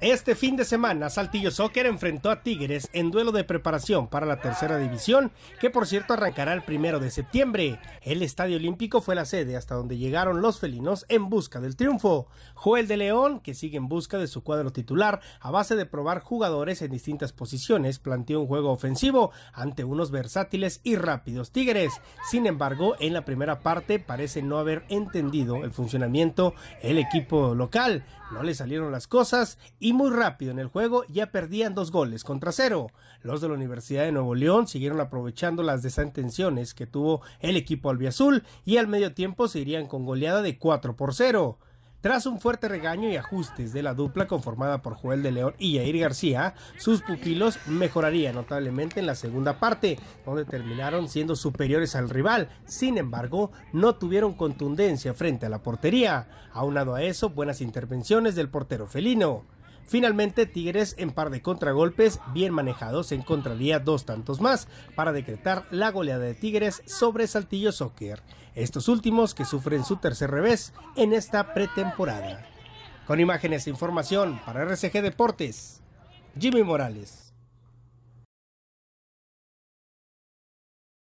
Este fin de semana, Saltillo Soccer enfrentó a Tigres en duelo de preparación para la tercera división, que por cierto arrancará el primero de septiembre. El Estadio Olímpico fue la sede hasta donde llegaron los felinos en busca del triunfo. Joel de León, que sigue en busca de su cuadro titular, a base de probar jugadores en distintas posiciones, planteó un juego ofensivo ante unos versátiles y rápidos Tigres. Sin embargo, en la primera parte parece no haber entendido el funcionamiento el equipo local. No le salieron las cosas y y muy rápido en el juego ya perdían dos goles contra cero. Los de la Universidad de Nuevo León siguieron aprovechando las desatenciones que tuvo el equipo albiazul y al medio tiempo se irían con goleada de 4 por 0. Tras un fuerte regaño y ajustes de la dupla conformada por Joel de León y Jair García, sus pupilos mejorarían notablemente en la segunda parte, donde terminaron siendo superiores al rival. Sin embargo, no tuvieron contundencia frente a la portería. Aunado a eso, buenas intervenciones del portero felino. Finalmente, Tigres en par de contragolpes bien manejados encontraría dos tantos más para decretar la goleada de Tigres sobre Saltillo Soccer, estos últimos que sufren su tercer revés en esta pretemporada. Con imágenes e información para RCG Deportes, Jimmy Morales.